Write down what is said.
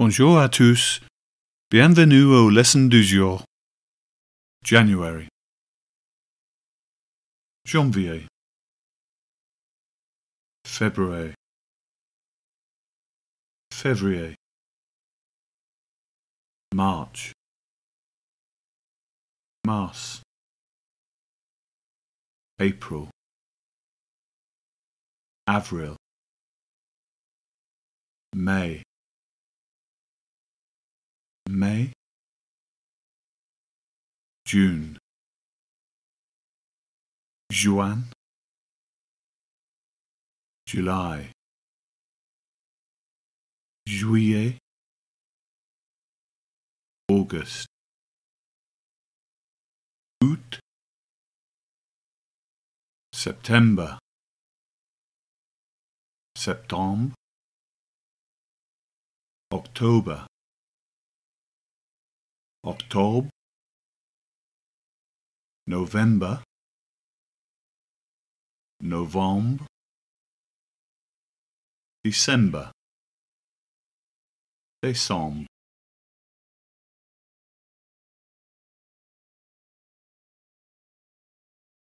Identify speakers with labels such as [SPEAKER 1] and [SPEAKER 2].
[SPEAKER 1] Bonjour à tous. Bienvenue aux lesson du jour. January.
[SPEAKER 2] Janvier. February. February. March. Mars. April. Avril. May. June. Juan. July. Juillet. August. Août. September. Septembre. October. Octobre. November, Novembre, December, Décembre.